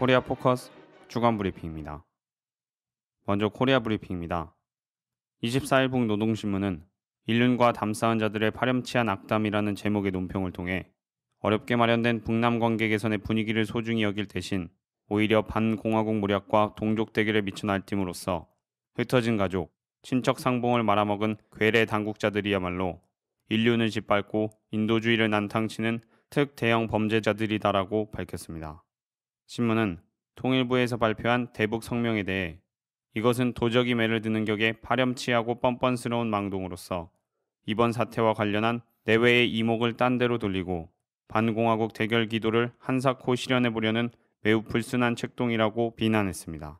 코리아 포커스 주간 브리핑입니다. 먼저 코리아 브리핑입니다. 24일 북 노동신문은 인륜과 담사운 자들의 파렴치한 악담이라는 제목의 논평을 통해 어렵게 마련된 북남 관계 개선의 분위기를 소중히 여길 대신 오히려 반공화국 무력과 동족 대결에 미쳐 날뛰으로써 흩어진 가족, 친척 상봉을 말아먹은 괴뢰 당국자들이야말로 인륜을 짓밟고 인도주의를 난탕치는 특대형 범죄자들이다라고 밝혔습니다. 신문은 통일부에서 발표한 대북 성명에 대해 이것은 도적이 매를 드는 격에 파렴치하고 뻔뻔스러운 망동으로서 이번 사태와 관련한 내외의 이목을 딴 데로 돌리고 반공화국 대결 기도를 한사코 실현해 보려는 매우 불순한 책동이라고 비난했습니다.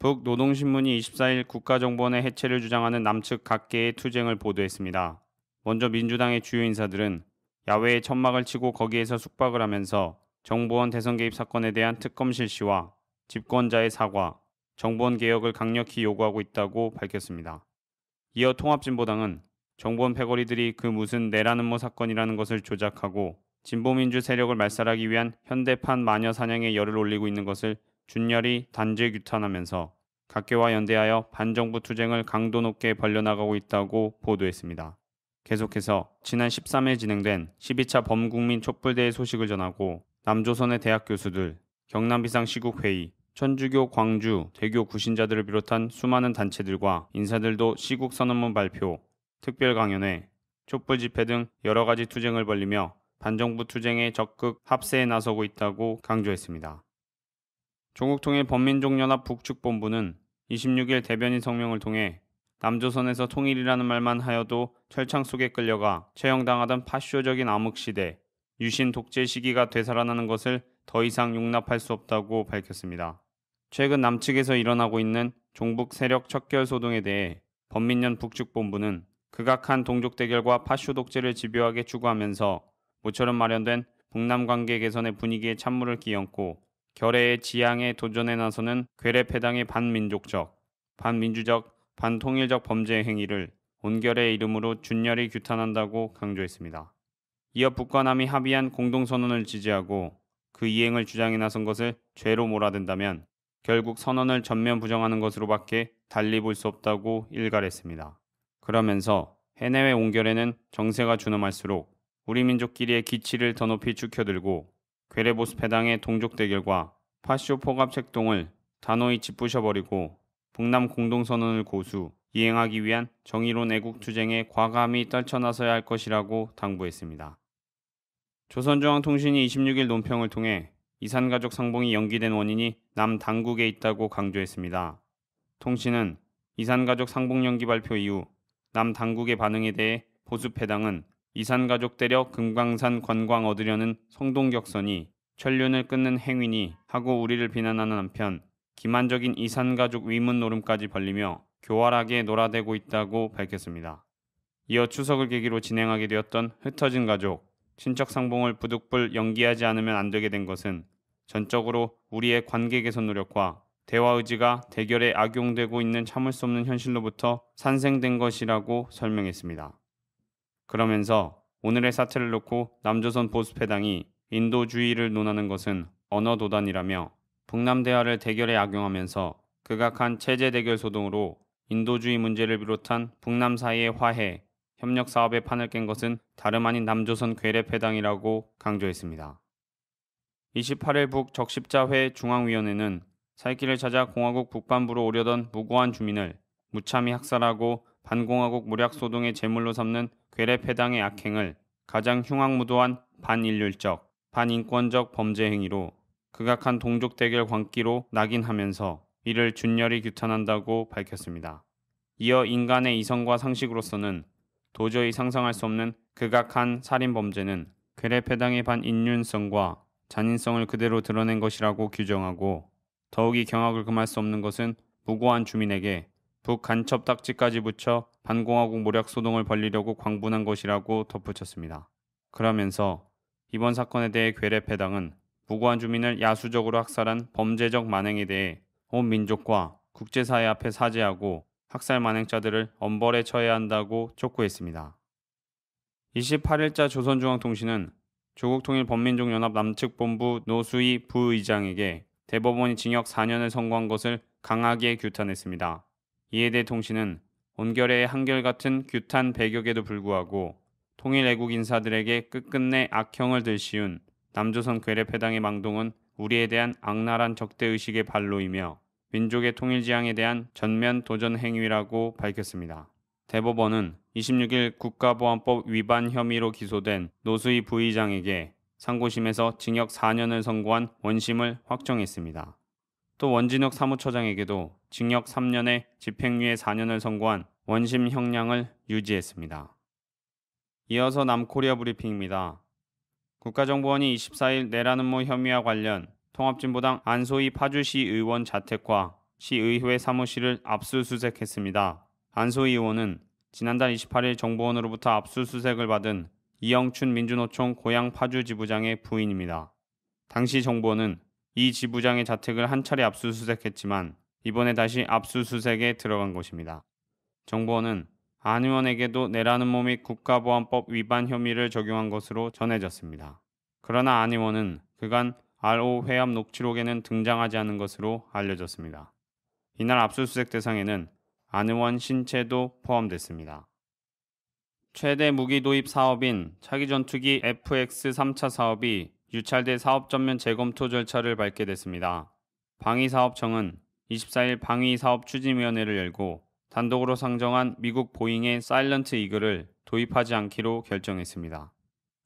북 노동신문이 24일 국가정보원의 해체를 주장하는 남측 각계의 투쟁을 보도했습니다. 먼저 민주당의 주요 인사들은 야외에 천막을 치고 거기에서 숙박을 하면서 정보원 대선 개입 사건에 대한 특검 실시와 집권자의 사과, 정보원 개혁을 강력히 요구하고 있다고 밝혔습니다. 이어 통합진보당은 정보원 패거리들이 그 무슨 내란음모 사건이라는 것을 조작하고 진보민주 세력을 말살하기 위한 현대판 마녀 사냥의 열을 올리고 있는 것을 준열이 단죄 규탄하면서 각계와 연대하여 반정부 투쟁을 강도 높게 벌려나가고 있다고 보도했습니다. 계속해서 지난 13일 진행된 12차 범국민 촛불대회 소식을 전하고 남조선의 대학 교수들, 경남 비상시국 회의, 천주교, 광주, 대교 구신자들을 비롯한 수많은 단체들과 인사들도 시국 선언문 발표, 특별 강연회, 촛불 집회 등 여러 가지 투쟁을 벌리며 반정부 투쟁에 적극 합세에 나서고 있다고 강조했습니다. 조국통일 범민족연합 북측본부는 26일 대변인 성명을 통해 남조선에서 통일이라는 말만 하여도 철창 속에 끌려가 처형당하던 파쇼적인 암흑시대, 유신 독재 시기가 되살아나는 것을 더 이상 용납할 수 없다고 밝혔습니다. 최근 남측에서 일어나고 있는 종북 세력 척결 소동에 대해 범민련 북측본부는 극악한 동족 대결과 파쇼 독재를 집요하게 추구하면서 모처럼 마련된 북남 관계 개선의 분위기에 찬물을 끼얹고 결의의 지향에 도전해 나서는 괴뢰 패당의 반민족적, 반민주적, 반통일적 범죄 행위를 온결의 이름으로 준열이 규탄한다고 강조했습니다. 이어 북한함이 합의한 공동선언을 지지하고 그 이행을 주장해 나선 것을 죄로 몰아든다면 결국 선언을 전면 부정하는 것으로밖에 달리 볼 수 없다고 일갈했습니다. 그러면서 해내외 온결에는 정세가 준엄할수록 우리 민족끼리의 기치를 더 높이 축혀들고 괴뢰보수 패당의 동족 대결과 파쇼 포갑 책동을 단호히 짓부셔버리고 북남 공동선언을 고수 이행하기 위한 정의로운 애국투쟁에 과감히 떨쳐나서야 할 것이라고 당부했습니다. 조선중앙통신이 26일 논평을 통해 이산가족 상봉이 연기된 원인이 남 당국에 있다고 강조했습니다. 통신은 이산가족 상봉 연기 발표 이후 남 당국의 반응에 대해 보수 패당은 이산가족 때려 금강산 관광 얻으려는 성동격선이 천륜을 끊는 행위니 하고 우리를 비난하는 한편 기만적인 이산가족 위문 노름까지 벌리며 교활하게 놀아대고 있다고 밝혔습니다. 이어 추석을 계기로 진행하게 되었던 흩어진 가족 친척 상봉을 부득불 연기하지 않으면 안 되게 된 것은 전적으로 우리의 관계 개선 노력과 대화 의지가 대결에 악용되고 있는 참을 수 없는 현실로부터 산생된 것이라고 설명했습니다. 그러면서 오늘의 사태를 놓고 남조선 보수패당이 인도주의를 논하는 것은 언어 도단이라며 북남 대화를 대결에 악용하면서 극악한 체제 대결 소동으로 인도주의 문제를 비롯한 북남 사이의 화해, 협력 사업의 판을 깬 것은 다름 아닌 남조선 괴뢰패당이라고 강조했습니다. 28일 북 적십자회 중앙위원회는 살길을 찾아 공화국 북반부로 오려던 무고한 주민을 무참히 학살하고 반공화국 무력 소동의 제물로 삼는 괴뢰패당의 악행을 가장 흉악무도한 반인륜적, 반인권적 범죄 행위로 극악한 동족 대결 광기로 낙인하면서 이를 준열이 규탄한다고 밝혔습니다. 이어 인간의 이성과 상식으로서는 도저히 상상할 수 없는 극악한 살인 범죄는 괴뢰패당에 반 인륜성과 잔인성을 그대로 드러낸 것이라고 규정하고 더욱이 경악을 금할 수 없는 것은 무고한 주민에게 북간첩 딱지까지 붙여 반공화국 모략 소동을 벌리려고 광분한 것이라고 덧붙였습니다. 그러면서 이번 사건에 대해 괴뢰패당은 무고한 주민을 야수적으로 학살한 범죄적 만행에 대해 온 민족과 국제사회 앞에 사죄하고 학살 만행자들을 엄벌에 처해야 한다고 촉구했습니다. 28일자 조선중앙통신은 조국 통일 범민족연합 남측본부 노수희 부의장에게 대법원이 징역 4년을 선고한 것을 강하게 규탄했습니다. 이에 대해 통신은 온결의 한결같은 규탄 배격에도 불구하고 통일 애국 인사들에게 끝끝내 악형을 들씌운 남조선 괴뢰패당의 망동은 우리에 대한 악랄한 적대의식의 발로이며 민족의 통일지향에 대한 전면 도전 행위라고 밝혔습니다. 대법원은 26일 국가보안법 위반 혐의로 기소된 노수희 부의장에게 상고심에서 징역 4년을 선고한 원심을 확정했습니다. 또 원진욱 사무처장에게도 징역 3년에 집행유예 4년을 선고한 원심 형량을 유지했습니다. 이어서 남코리아 브리핑입니다. 국가정보원이 24일 내란음모 혐의와 관련 통합진보당 안소희 파주시 의원 자택과 시의회 사무실을 압수수색했습니다. 안소희 의원은 지난달 28일 정보원으로부터 압수수색을 받은 이영춘 민주노총 고향 파주 지부장의 부인입니다. 당시 정보원은 이 지부장의 자택을 한 차례 압수수색했지만 이번에 다시 압수수색에 들어간 것입니다. 정보원은 안 의원에게도 내라는 몸이 국가보안법 위반 혐의를 적용한 것으로 전해졌습니다. 그러나 안 의원은 그간 RO 회합 녹취록에는 등장하지 않은 것으로 알려졌습니다. 이날 압수수색 대상에는 안의원 신체도 포함됐습니다. 최대 무기 도입 사업인 차기 전투기 FX 3차 사업이 유찰돼 사업 전면 재검토 절차를 밟게 됐습니다. 방위사업청은 24일 방위사업 추진위원회를 열고 단독으로 상정한 미국 보잉의 사일런트 이글을 도입하지 않기로 결정했습니다.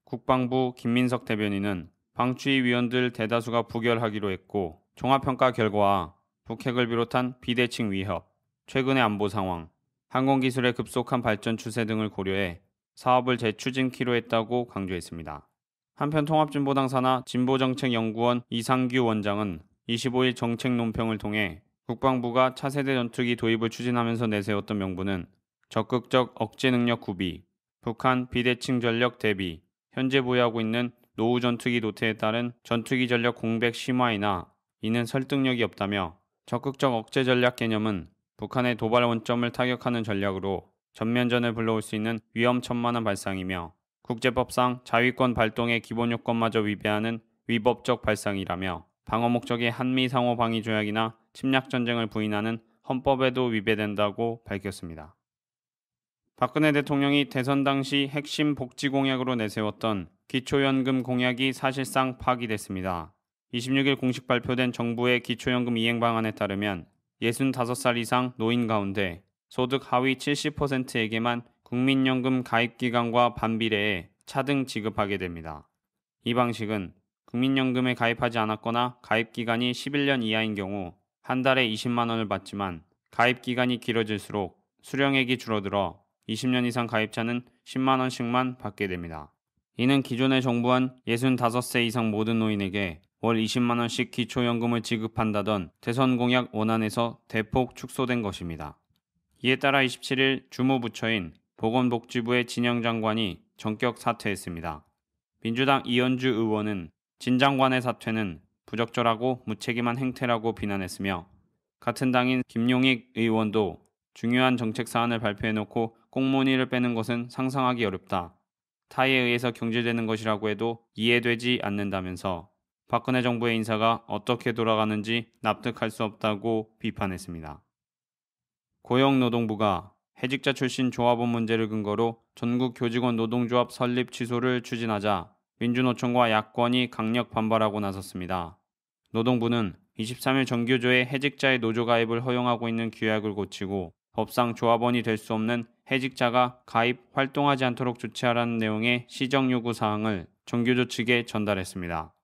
국방부 김민석 대변인은 방추위 위원들 대다수가 부결하기로 했고 종합평가 결과 와 북핵을 비롯한 비대칭 위협, 최근의 안보 상황, 항공기술의 급속한 발전 추세 등을 고려해 사업을 재추진키로 했다고 강조했습니다. 한편 통합진보당 산하 진보정책연구원 이상규 원장은 25일 정책 논평을 통해 국방부가 차세대 전투기 도입을 추진하면서 내세웠던 명분은 적극적 억제 능력 구비, 북한 비대칭 전력 대비, 현재 보유하고 있는 노후 전투기 노태에 따른 전투기 전력 공백 심화이나 이는 설득력이 없다며 적극적 억제 전략 개념은 북한의 도발 원점을 타격하는 전략으로 전면전을 불러올 수 있는 위험천만한 발상이며 국제법상 자위권 발동의 기본 요건마저 위배하는 위법적 발상이라며 방어 목적의 한미 상호 방위 조약이나 침략 전쟁을 부인하는 헌법에도 위배된다고 밝혔습니다. 박근혜 대통령이 대선 당시 핵심 복지 공약으로 내세웠던 기초연금 공약이 사실상 파기됐습니다. 26일 공식 발표된 정부의 기초연금 이행 방안에 따르면 65살 이상 노인 가운데 소득 하위 70%에게만 국민연금 가입기간과 반비례에 차등 지급하게 됩니다. 이 방식은 국민연금에 가입하지 않았거나 가입기간이 11년 이하인 경우 한 달에 20만원을 받지만 가입기간이 길어질수록 수령액이 줄어들어 20년 이상 가입자는 10만 원씩만 받게 됩니다. 이는 기존에정부한 65세 이상 모든 노인에게 월 20만 원씩 기초연금을 지급한다던 대선 공약 원안에서 대폭 축소된 것입니다. 이에 따라 27일 주무부처인 보건복지부의 진영 장관이 전격 사퇴했습니다. 민주당 이현주 의원은 진 장관의 사퇴는 부적절하고 무책임한 행태라고 비난했으며 같은 당인 김용익 의원도 중요한 정책 사안을 발표해놓고 꽁무니를 빼는 것은 상상하기 어렵다. 타에 의해서 경질되는 것이라고 해도 이해되지 않는다면서 박근혜 정부의 인사가 어떻게 돌아가는지 납득할 수 없다고 비판했습니다. 고용노동부가 해직자 출신 조합원 문제를 근거로 전국 교직원 노동조합 설립 취소를 추진하자 민주노총과 야권이 강력 반발하고 나섰습니다. 노동부는 23일 정규조에 해직자의 노조 가입을 허용하고 있는 규약을 고치고 법상 조합원이 될 수 없는 해직자가 가입 활동하지 않도록 조치하라는 내용의 시정 요구 사항을 정교조 측에 전달했습니다.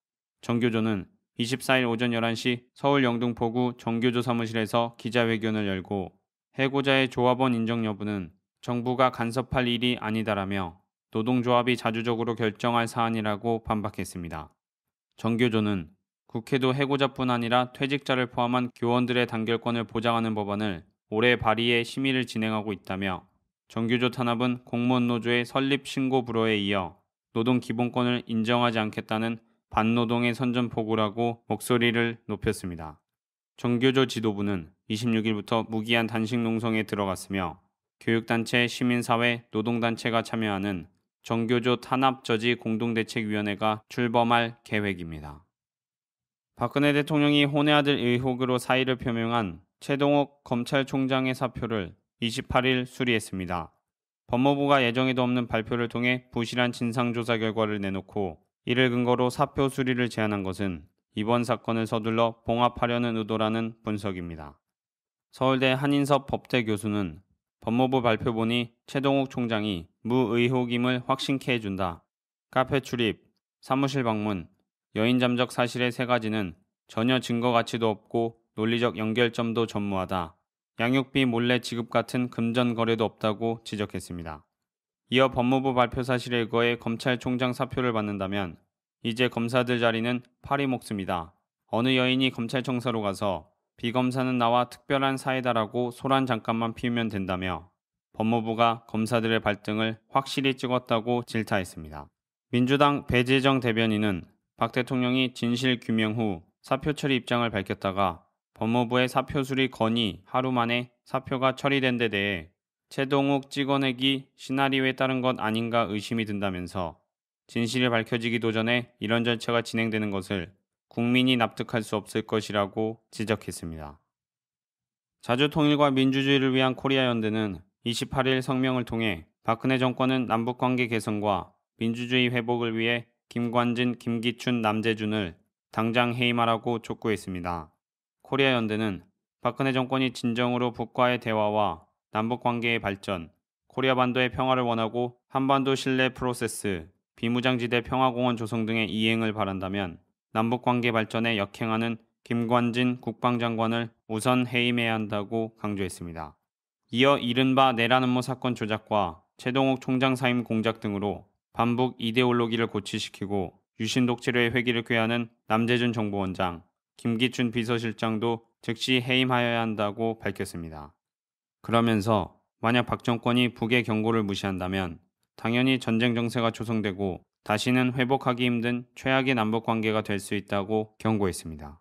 정교조는 24일 오전 11시 서울 영등포구 정교조 사무실에서 기자회견을 열고 해고자의 조합원 인정 여부는 정부가 간섭할 일이 아니다라며 노동조합이 자주적으로 결정할 사안이라고 반박했습니다. 정교조는 국회도 해고자뿐 아니라 퇴직자를 포함한 교원들의 단결권을 보장하는 법안을 올해 발의해 심의를 진행하고 있다며 정규조 탄압은 공무원 노조의 설립 신고 불허에 이어 노동 기본권을 인정하지 않겠다는 반노동의 선전포고라고 목소리를 높였습니다. 정교조 지도부는 26일부터 무기한 단식 농성에 들어갔으며 교육단체, 시민사회, 노동단체가 참여하는 정교조 탄압 저지 공동대책위원회가 출범할 계획입니다. 박근혜 대통령이 혼외 아들 의혹으로 사의를 표명한 최동욱 검찰총장의 사표를 28일 수리했습니다. 법무부가 예정에도 없는 발표를 통해 부실한 진상조사 결과를 내놓고 이를 근거로 사표 수리를 제안한 것은 이번 사건을 서둘러 봉합하려는 의도라는 분석입니다. 서울대 한인섭 법대 교수는 법무부 발표보니 최동욱 총장이 무의혹임을 확신케 해준다. 카페 출입, 사무실 방문, 여인 잠적 사실의 세 가지는 전혀 증거 가치도 없고 논리적 연결점도 전무하다. 양육비 몰래 지급 같은 금전 거래도 없다고 지적했습니다. 이어 법무부 발표 사실에 의거해 검찰총장 사표를 받는다면 이제 검사들 자리는 파리 목숨이다. 어느 여인이 검찰청사로 가서 비검사는 나와 특별한 사이다라고 소란 잠깐만 피우면 된다며 법무부가 검사들의 발등을 확실히 찍었다고 질타했습니다. 민주당 배재정 대변인은 박 대통령이 진실 규명 후 사표 처리 입장을 밝혔다가 법무부의 사표 수리 건의 하루 만에 사표가 처리된 데 대해 최동욱 찍어내기 시나리오에 따른 것 아닌가 의심이 든다면서 진실이 밝혀지기도 전에 이런 절차가 진행되는 것을 국민이 납득할 수 없을 것이라고 지적했습니다. 자주통일과 민주주의를 위한 코리아 연대는 28일 성명을 통해 박근혜 정권은 남북관계 개선과 민주주의 회복을 위해 김관진, 김기춘, 남재준을 당장 해임하라고 촉구했습니다. 코리아 연대는 박근혜 정권이 진정으로 북과의 대화와 남북 관계의 발전, 코리아 반도의 평화를 원하고 한반도 신뢰 프로세스, 비무장지대 평화공원 조성 등의 이행을 바란다면 남북 관계 발전에 역행하는 김관진 국방장관을 우선 해임해야 한다고 강조했습니다. 이어 이른바 내란 음모 사건 조작과 최동욱 총장 사임 공작 등으로 반북 이데올로기를 고취시키고 유신 독재로의 회기를 꾀하는 남재준 정보원장, 김기춘 비서실장도 즉시 해임하여야 한다고 밝혔습니다. 그러면서 만약 박 정권이 북의 경고를 무시한다면 당연히 전쟁 정세가 조성되고 다시는 회복하기 힘든 최악의 남북 관계가 될 수 있다고 경고했습니다.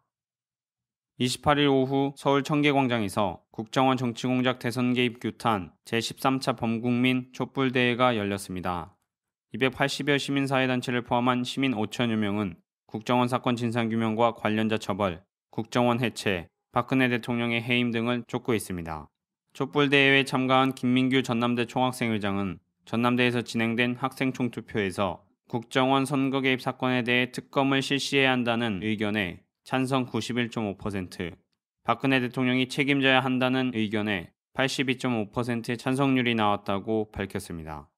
28일 오후 서울 청계광장에서 국정원 정치공작 대선 개입 규탄 제13차 범국민 촛불대회가 열렸습니다. 280여 시민사회단체를 포함한 시민 5천여 명은 국정원 사건 진상규명과 관련자 처벌, 국정원 해체, 박근혜 대통령의 해임 등을 촉구했습니다 촛불대회에 참가한 김민규 전남대 총학생회장은 전남대에서 진행된 학생 총투표에서 국정원 선거 개입 사건에 대해 특검을 실시해야 한다는 의견에 찬성 91.5%, 박근혜 대통령이 책임져야 한다는 의견에 82.5%의 찬성률이 나왔다고 밝혔습니다.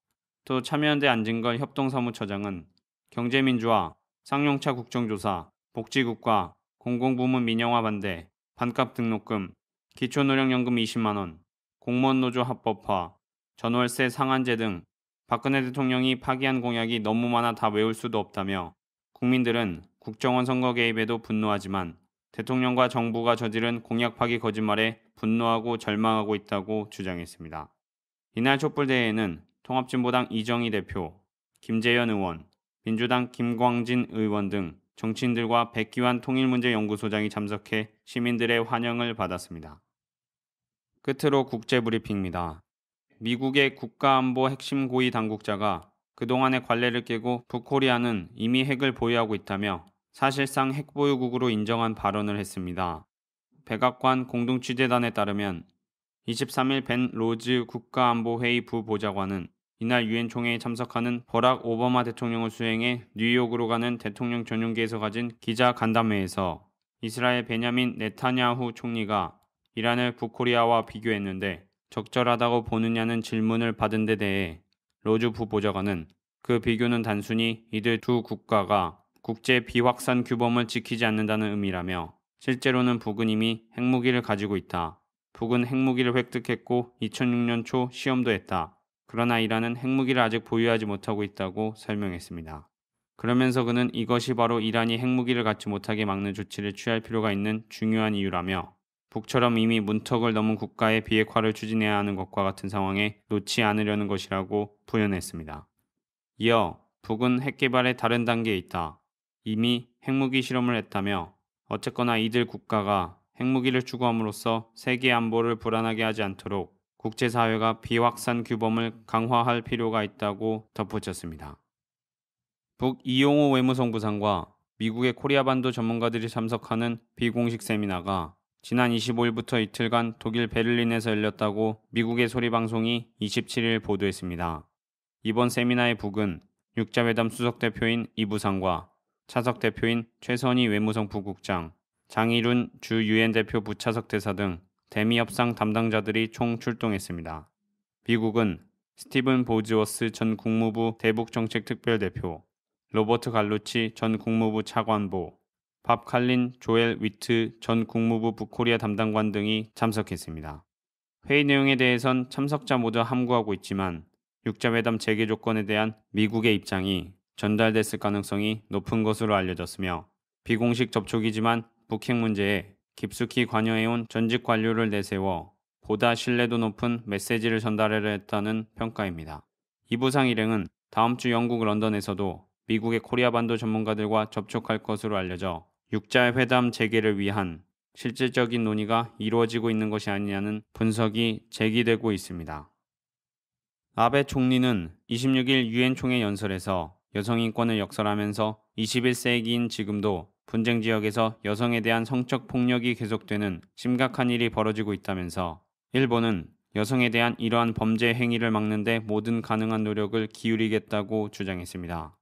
또 참여연대 안진걸 협동사무처장은 경제민주화, 상용차 국정조사, 복지국가, 공공부문 민영화 반대, 반값 등록금, 기초노령연금 20만원, 공무원 노조 합법화, 전월세 상한제 등 박근혜 대통령이 파기한 공약이 너무 많아 다 외울 수도 없다며 국민들은 국정원 선거 개입에도 분노하지만 대통령과 정부가 저지른 공약 파기 거짓말에 분노하고 절망하고 있다고 주장했습니다. 이날 촛불대회에는 통합진보당 이정희 대표, 김재현 의원, 민주당 김광진 의원 등 정치인들과 백기환 통일문제연구소장이 참석해 시민들의 환영을 받았습니다. 끝으로 국제브리핑입니다. 미국의 국가안보 핵심 고위 당국자가 그동안의 관례를 깨고 북코리아는 이미 핵을 보유하고 있다며 사실상 핵보유국으로 인정한 발언을 했습니다. 백악관 공동취재단에 따르면 23일 벤 로즈 국가안보회의 부보좌관은 이날 유엔 총회에 참석하는 버락 오바마 대통령을 수행해 뉴욕으로 가는 대통령 전용기에서 가진 기자 간담회에서 이스라엘 베냐민 네타냐후 총리가 이란을 북코리아와 비교했는데 적절하다고 보느냐는 질문을 받은 데 대해 로즈 부보좌관은 그 비교는 단순히 이들 두 국가가 국제 비확산 규범을 지키지 않는다는 의미라며 실제로는 북은 이미 핵무기를 가지고 있다. 북은 핵무기를 획득했고 2006년 초 시험도 했다. 그러나 이란은 핵무기를 아직 보유하지 못하고 있다고 설명했습니다. 그러면서 그는 이것이 바로 이란이 핵무기를 갖지 못하게 막는 조치를 취할 필요가 있는 중요한 이유라며 북처럼 이미 문턱을 넘은 국가의 비핵화를 추진해야 하는 것과 같은 상황에 놓지 않으려는 것이라고 부연했습니다. 이어 북은 핵 개발의 다른 단계에 있다. 이미 핵무기 실험을 했다며 어쨌거나 이들 국가가 핵무기를 추구함으로써 세계 안보를 불안하게 하지 않도록 국제사회가 비확산 규범을 강화할 필요가 있다고 덧붙였습니다. 북 이용호 외무성부상과 미국의 코리아 반도 전문가들이 참석하는 비공식 세미나가 지난 25일부터 이틀간 독일 베를린에서 열렸다고 미국의 소리방송이 27일 보도했습니다. 이번 세미나의 북은 육자회담 수석대표인 이부상과 차석대표인 최선희 외무성 부국장, 장일훈 주 유엔 대표 부차석 대사 등 대미 협상 담당자들이 총 출동했습니다. 미국은 스티븐 보즈워스 전 국무부 대북정책특별대표, 로버트 갈루치 전 국무부 차관보, 밥 칼린 조엘 위트 전 국무부 북코리아 담당관 등이 참석했습니다. 회의 내용에 대해선 참석자 모두 함구하고 있지만 육자회담 재개 조건에 대한 미국의 입장이 전달됐을 가능성이 높은 것으로 알려졌으며 비공식 접촉이지만 북핵 문제에 깊숙이 관여해온 전직 관료를 내세워 보다 신뢰도 높은 메시지를 전달하려 했다는 평가입니다. 이 부상 일행은 다음 주 영국 런던에서도 미국의 코리아 반도 전문가들과 접촉할 것으로 알려져 6자 회담 재개를 위한 실질적인 논의가 이루어지고 있는 것이 아니냐는 분석이 제기되고 있습니다. 아베 총리는 26일 유엔 총회 연설에서 여성인권을 역설하면서 21세기인 지금도 분쟁 지역에서 여성에 대한 성적 폭력이 계속되는 심각한 일이 벌어지고 있다면서 일본은 여성에 대한 이러한 범죄 행위를 막는데 모든 가능한 노력을 기울이겠다고 주장했습니다.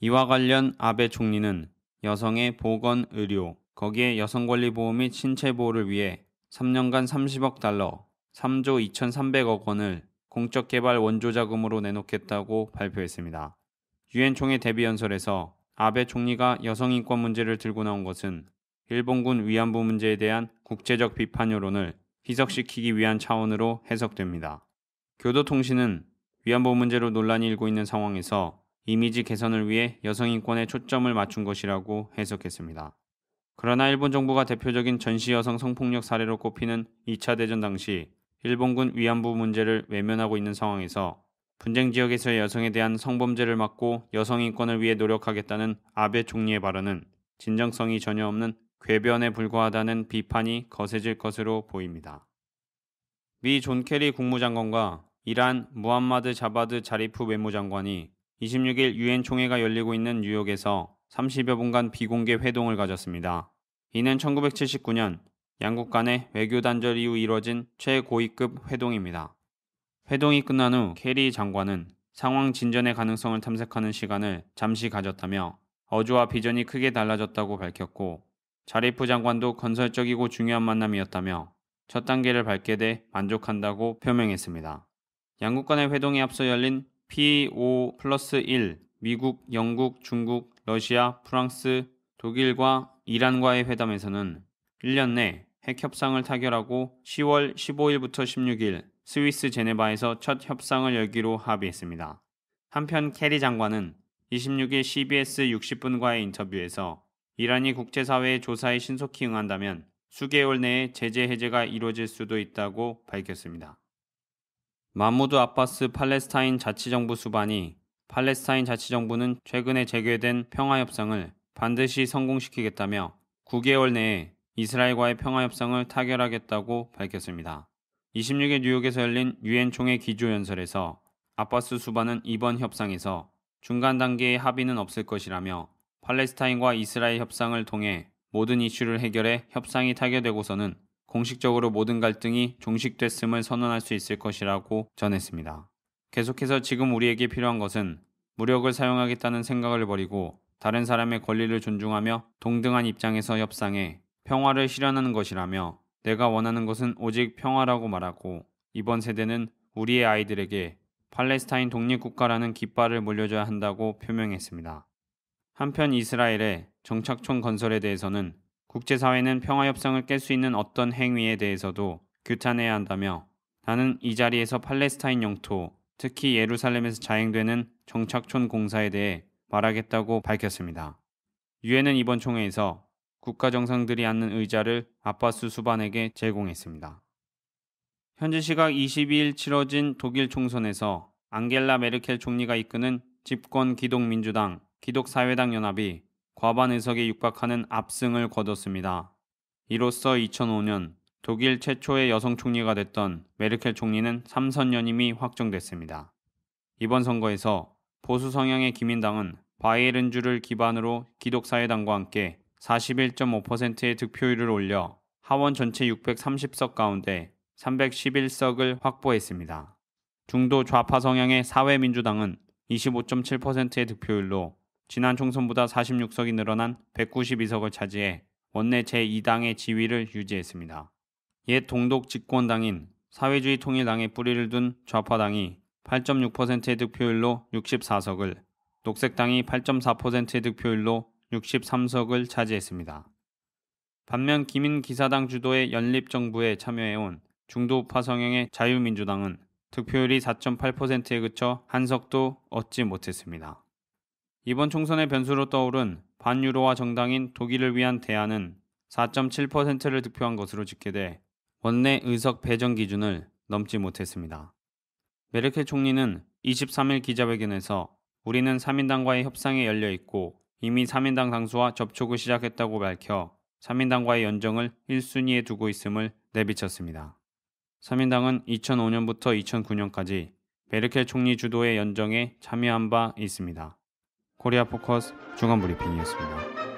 이와 관련 아베 총리는 여성의 보건, 의료, 거기에 여성권리보호 및 신체보호를 위해 3년간 30억 달러, 3조 2,300억 원을 공적개발 원조자금으로 내놓겠다고 발표했습니다. 유엔 총회 대비연설에서 아베 총리가 여성 인권 문제를 들고 나온 것은 일본군 위안부 문제에 대한 국제적 비판 여론을 희석시키기 위한 차원으로 해석됩니다. 교도통신은 위안부 문제로 논란이 일고 있는 상황에서 이미지 개선을 위해 여성 인권에 초점을 맞춘 것이라고 해석했습니다. 그러나 일본 정부가 대표적인 전시 여성 성폭력 사례로 꼽히는 2차 대전 당시 일본군 위안부 문제를 외면하고 있는 상황에서 분쟁 지역에서 여성에 대한 성범죄를 막고 여성 인권을 위해 노력하겠다는 아베 총리의 발언은 진정성이 전혀 없는 궤변에 불과하다는 비판이 거세질 것으로 보입니다. 미 존 케리 국무장관과 이란 무함마드 자바드 자리프 외무장관이 26일 유엔 총회가 열리고 있는 뉴욕에서 30여 분간 비공개 회동을 가졌습니다. 이는 1979년 양국 간의 외교 단절 이후 이뤄진 최고위급 회동입니다. 회동이 끝난 후 캐리 장관은 상황 진전의 가능성을 탐색하는 시간을 잠시 가졌다며 어조와 비전이 크게 달라졌다고 밝혔고 자리프 장관도 건설적이고 중요한 만남이었다며 첫 단계를 밟게 돼 만족한다고 표명했습니다. 양국 간의 회동에 앞서 열린 p 5 e 플러스 1 미국, 영국, 중국, 러시아, 프랑스, 독일과 이란과의 회담에서는 1년 내 핵 협상을 타결하고 10월 15일부터 16일 스위스 제네바에서 첫 협상을 열기로 합의했습니다. 한편 캐리 장관은 26일 CBS 60분과의 인터뷰에서 이란이 국제사회의 조사에 신속히 응한다면 수개월 내에 제재 해제가 이루어질 수도 있다고 밝혔습니다. 마무드 아빠스 팔레스타인 자치정부 수반이 팔레스타인 자치정부는 최근에 재개된 평화협상을 반드시 성공시키겠다며 9개월 내에 이스라엘과의 평화협상을 타결하겠다고 밝혔습니다. 26일 뉴욕에서 열린 유엔 총회 기조연설에서 아바스 수반은 이번 협상에서 중간 단계의 합의는 없을 것이라며 팔레스타인과 이스라엘 협상을 통해 모든 이슈를 해결해 협상이 타결되고서는 공식적으로 모든 갈등이 종식됐음을 선언할 수 있을 것이라고 전했습니다. 계속해서 지금 우리에게 필요한 것은 무력을 사용하겠다는 생각을 버리고 다른 사람의 권리를 존중하며 동등한 입장에서 협상해 평화를 실현하는 것이라며 내가 원하는 것은 오직 평화라고 말하고 이번 세대는 우리의 아이들에게 팔레스타인 독립국가라는 깃발을 물려줘야 한다고 표명했습니다. 한편 이스라엘의 정착촌 건설에 대해서는 국제사회는 평화협상을 깰 수 있는 어떤 행위에 대해서도 규탄해야 한다며 나는 이 자리에서 팔레스타인 영토, 특히 예루살렘에서 자행되는 정착촌 공사에 대해 말하겠다고 밝혔습니다. 유엔은 이번 총회에서 국가 정상들이 앉는 의자를 아빠스 수반에게 제공했습니다. 현재 시각 22일 치러진 독일 총선에서 앙겔라 메르켈 총리가 이끄는 집권 기독민주당, 기독사회당 연합이 과반 의석에 육박하는 압승을 거뒀습니다. 이로써 2005년 독일 최초의 여성 총리가 됐던 메르켈 총리는 3선 연임이 확정됐습니다. 이번 선거에서 보수 성향의 기민당은 바이에른주를 기반으로 기독사회당과 함께 41.5%의 득표율을 올려 하원 전체 630석 가운데 311석을 확보했습니다. 중도 좌파 성향의 사회민주당은 25.7%의 득표율로 지난 총선보다 46석이 늘어난 192석을 차지해 원내 제2당의 지위를 유지했습니다. 옛 동독 집권당인 사회주의 통일당의 뿌리를 둔 좌파당이 8.6%의 득표율로 64석을, 녹색당이 8.4%의 득표율로 63석을 차지했습니다. 반면 김인 기사당 주도의 연립정부에 참여해온 중도우파 성향의 자유민주당은 득표율이 4.8%에 그쳐 한 석도 얻지 못했습니다. 이번 총선의 변수로 떠오른 반유로화 정당인 독일을 위한 대안은 4.7%를 득표한 것으로 집계돼 원내 의석 배정 기준을 넘지 못했습니다. 메르케 총리는 23일 기자회견에서 우리는 3인당과의 협상에 열려 있고 이미 3인당 당수와 접촉을 시작했다고 밝혀 3인당과의 연정을 1순위에 두고 있음을 내비쳤습니다. 3인당은 2005년부터 2009년까지 베르켈 총리 주도의 연정에 참여한 바 있습니다. 코리아 포커스 중간 브리핑이었습니다.